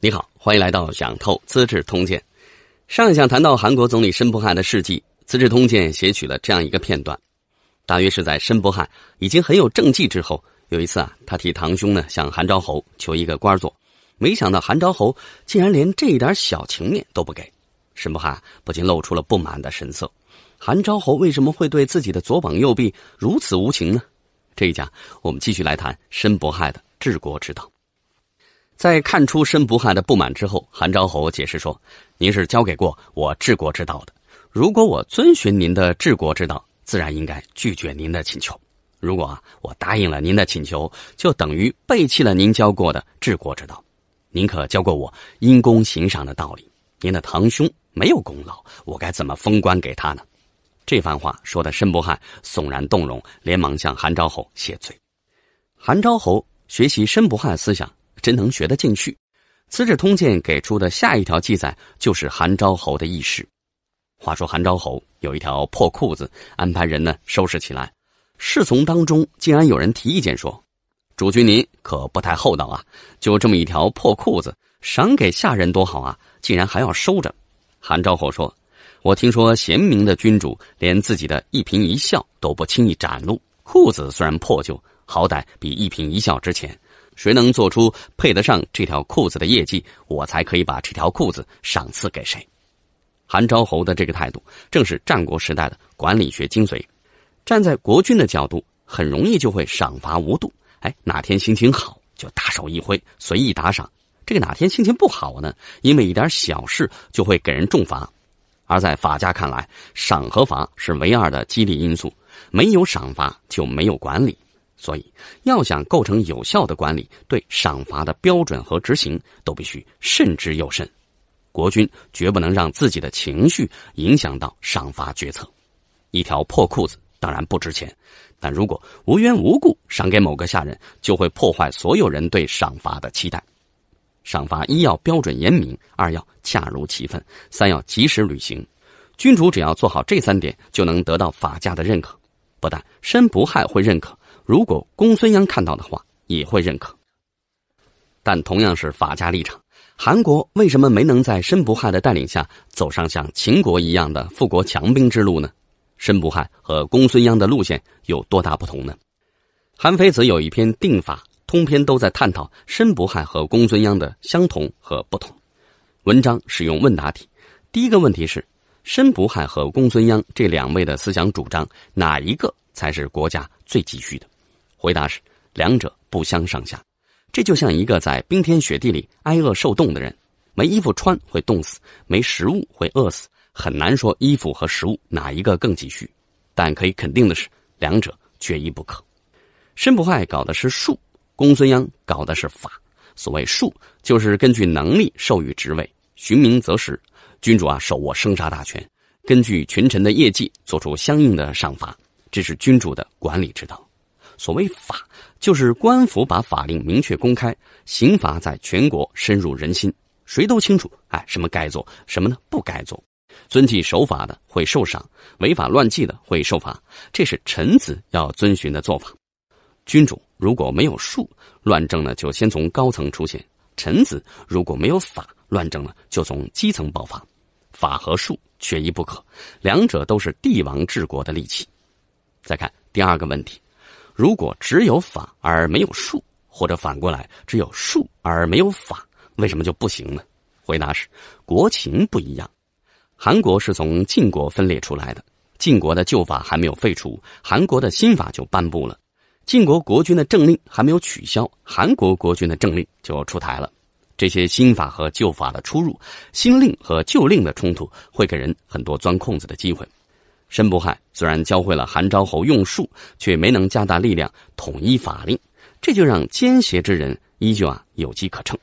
你好，欢迎来到《讲透资治通鉴》。上一讲谈到韩国总理申不害的事迹，《资治通鉴》写取了这样一个片段：大约是在申不害已经很有政绩之后，有一次啊，他替堂兄呢向韩昭侯求一个官做，没想到韩昭侯竟然连这一点小情面都不给，申不害不禁露出了不满的神色。韩昭侯为什么会对自己的左膀右臂如此无情呢？这一讲我们继续来谈申不害的。治国之道，在看出申不害的不满之后，韩昭侯解释说：“您是教给过我治国之道的。如果我遵循您的治国之道，自然应该拒绝您的请求。如果啊，我答应了您的请求，就等于背弃了您教过的治国之道。您可教过我因公行赏的道理？您的堂兄没有功劳，我该怎么封官给他呢？”这番话说的申不害悚然动容，连忙向韩昭侯谢罪。韩昭侯。学习申不害思想真能学得进去，《资治通鉴》给出的下一条记载就是韩昭侯的轶事。话说韩昭侯有一条破裤子，安排人呢收拾起来。侍从当中竟然有人提意见说：“主君您可不太厚道啊！就这么一条破裤子，赏给下人多好啊，竟然还要收着。”韩昭侯说：“我听说贤明的君主连自己的一颦一笑都不轻易展露。”裤子虽然破旧，好歹比一颦一笑值钱。谁能做出配得上这条裤子的业绩，我才可以把这条裤子赏赐给谁。韩昭侯的这个态度，正是战国时代的管理学精髓。站在国君的角度，很容易就会赏罚无度。哎，哪天心情好，就大手一挥，随意打赏；这个哪天心情不好呢？因为一点小事，就会给人重罚。而在法家看来，赏和罚是唯二的激励因素。没有赏罚就没有管理，所以要想构成有效的管理，对赏罚的标准和执行都必须慎之又慎。国君绝不能让自己的情绪影响到赏罚决策。一条破裤子当然不值钱，但如果无缘无故赏给某个下人，就会破坏所有人对赏罚的期待。赏罚一要标准严明，二要恰如其分，三要及时履行。君主只要做好这三点，就能得到法家的认可。不但申不害会认可，如果公孙鞅看到的话也会认可。但同样是法家立场，韩国为什么没能在申不害的带领下走上像秦国一样的富国强兵之路呢？申不害和公孙鞅的路线有多大不同呢？韩非子有一篇《定法》，通篇都在探讨申不害和公孙鞅的相同和不同。文章使用问答题，第一个问题是。申不害和公孙鞅这两位的思想主张，哪一个才是国家最急需的？回答是：两者不相上下。这就像一个在冰天雪地里挨饿受冻的人，没衣服穿会冻死，没食物会饿死，很难说衣服和食物哪一个更急需。但可以肯定的是，两者缺一不可。申不害搞的是术，公孙鞅搞的是法。所谓术，就是根据能力授予职位，寻名择实。君主啊，手握生杀大权，根据群臣的业绩做出相应的赏罚，这是君主的管理之道。所谓法，就是官府把法令明确公开，刑罚在全国深入人心，谁都清楚，哎，什么该做，什么呢不该做，遵纪守法的会受赏，违法乱纪的会受罚，这是臣子要遵循的做法。君主如果没有术，乱政呢就先从高层出现；臣子如果没有法，乱政呢就从基层爆发。法和术缺一不可，两者都是帝王治国的利器。再看第二个问题：如果只有法而没有术，或者反过来只有术而没有法，为什么就不行呢？回答是：国情不一样。韩国是从晋国分裂出来的，晋国的旧法还没有废除，韩国的新法就颁布了；晋国国君的政令还没有取消，韩国国君的政令就出台了。这些新法和旧法的出入，新令和旧令的冲突，会给人很多钻空子的机会。申不害虽然教会了韩昭侯用术，却没能加大力量统一法令，这就让奸邪之人依旧啊有机可乘。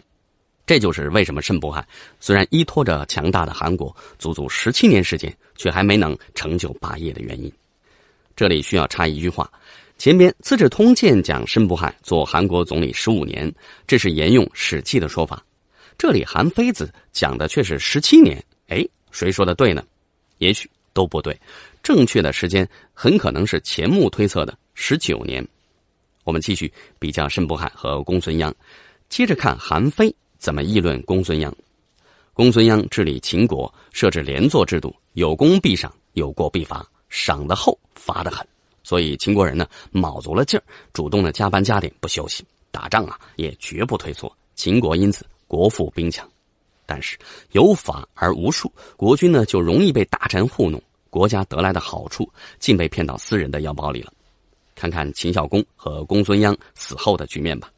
这就是为什么申不害虽然依托着强大的韩国，足足十七年时间，却还没能成就霸业的原因。这里需要插一句话：前边《资治通鉴》讲申不害做韩国总理十五年，这是沿用《史记》的说法。这里韩非子讲的却是十七年，哎，谁说的对呢？也许都不对，正确的时间很可能是钱穆推测的十九年。我们继续比较申不害和公孙鞅，接着看韩非怎么议论公孙鞅。公孙鞅治理秦国，设置连坐制度，有功必赏，有过必罚，赏的厚，罚的狠，所以秦国人呢，卯足了劲儿，主动的加班加点不休息，打仗啊也绝不退缩，秦国因此。国富兵强，但是有法而无术，国君呢就容易被大臣糊弄，国家得来的好处竟被骗到私人的腰包里了。看看秦孝公和公孙鞅死后的局面吧。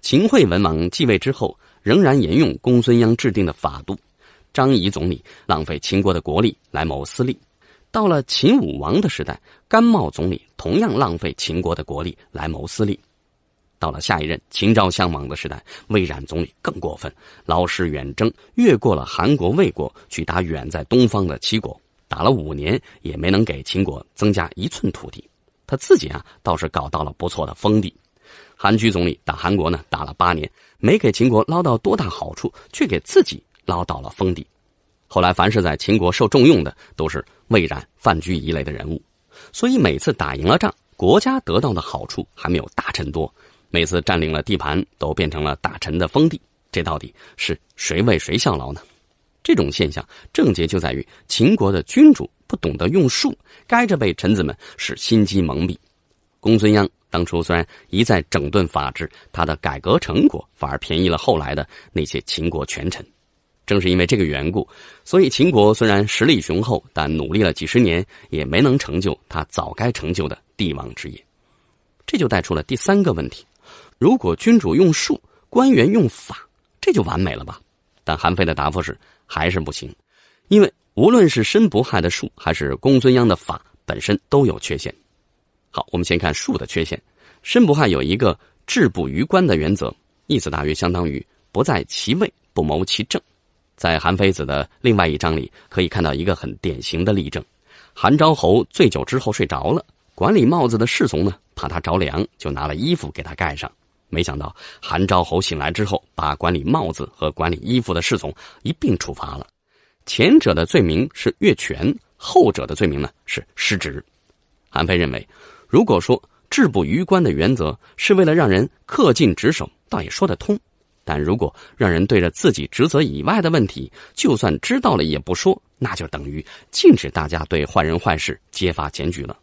秦惠文王继位之后，仍然沿用公孙鞅制定的法度，张仪总理浪费秦国的国力来谋私利。到了秦武王的时代，甘茂总理同样浪费秦国的国力来谋私利。到了下一任秦昭襄王的时代，魏冉总理更过分，劳师远征，越过了韩国、魏国，去打远在东方的齐国，打了五年也没能给秦国增加一寸土地，他自己啊倒是搞到了不错的封地。韩居总理打韩国呢，打了八年，没给秦国捞到多大好处，却给自己捞到了封地。后来凡是在秦国受重用的，都是魏冉、范雎一类的人物，所以每次打赢了仗，国家得到的好处还没有大臣多。每次占领了地盘，都变成了大臣的封地，这到底是谁为谁效劳呢？这种现象症结就在于秦国的君主不懂得用术，该着被臣子们使心机蒙蔽。公孙鞅当初虽然一再整顿法治，他的改革成果反而便宜了后来的那些秦国权臣。正是因为这个缘故，所以秦国虽然实力雄厚，但努力了几十年也没能成就他早该成就的帝王之业。这就带出了第三个问题。如果君主用术，官员用法，这就完美了吧？但韩非的答复是还是不行，因为无论是申不害的术，还是公孙鞅的法，本身都有缺陷。好，我们先看术的缺陷。申不害有一个“治不于官”的原则，意思大约相当于“不在其位，不谋其政”。在韩非子的另外一章里，可以看到一个很典型的例证：韩昭侯醉酒之后睡着了，管理帽子的侍从呢，怕他着凉，就拿了衣服给他盖上。没想到韩昭侯醒来之后，把管理帽子和管理衣服的侍从一并处罚了。前者的罪名是越权，后者的罪名呢是失职。韩非认为，如果说治不于官的原则是为了让人恪尽职守，倒也说得通；但如果让人对着自己职责以外的问题，就算知道了也不说，那就等于禁止大家对坏人坏事揭发检举了。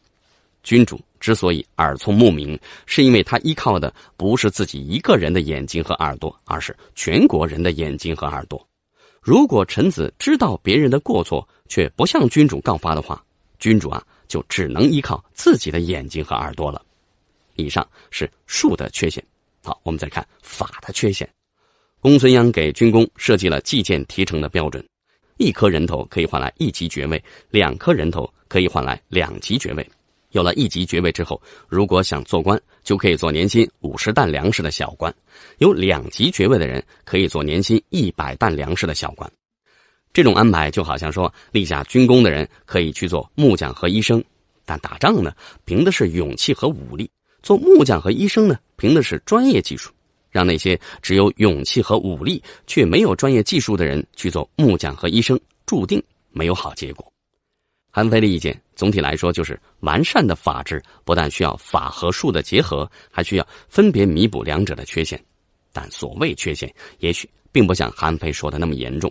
君主之所以耳聪目明，是因为他依靠的不是自己一个人的眼睛和耳朵，而是全国人的眼睛和耳朵。如果臣子知道别人的过错却不向君主告发的话，君主啊就只能依靠自己的眼睛和耳朵了。以上是术的缺陷。好，我们再看法的缺陷。公孙鞅给军功设计了计件提成的标准：一颗人头可以换来一级爵位，两颗人头可以换来两级爵位。有了一级爵位之后，如果想做官，就可以做年薪五十担粮食的小官；有两级爵位的人，可以做年薪一百担粮食的小官。这种安排就好像说，立下军功的人可以去做木匠和医生，但打仗呢，凭的是勇气和武力；做木匠和医生呢，凭的是专业技术。让那些只有勇气和武力却没有专业技术的人去做木匠和医生，注定没有好结果。韩非的意见总体来说就是，完善的法治不但需要法和术的结合，还需要分别弥补两者的缺陷。但所谓缺陷，也许并不像韩非说的那么严重。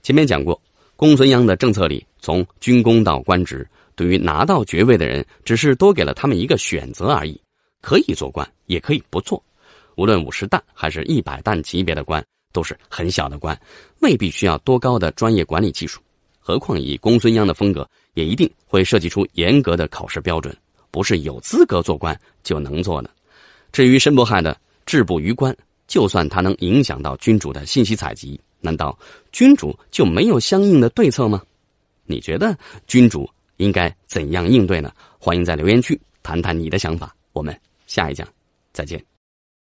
前面讲过，公孙鞅的政策里，从军功到官职，对于拿到爵位的人，只是多给了他们一个选择而已，可以做官，也可以不做。无论五十担还是一百担级别的官，都是很小的官，未必需要多高的专业管理技术。何况以公孙鞅的风格。也一定会设计出严格的考试标准，不是有资格做官就能做的。至于申不害的治不于官，就算他能影响到君主的信息采集，难道君主就没有相应的对策吗？你觉得君主应该怎样应对呢？欢迎在留言区谈谈你的想法。我们下一讲再见。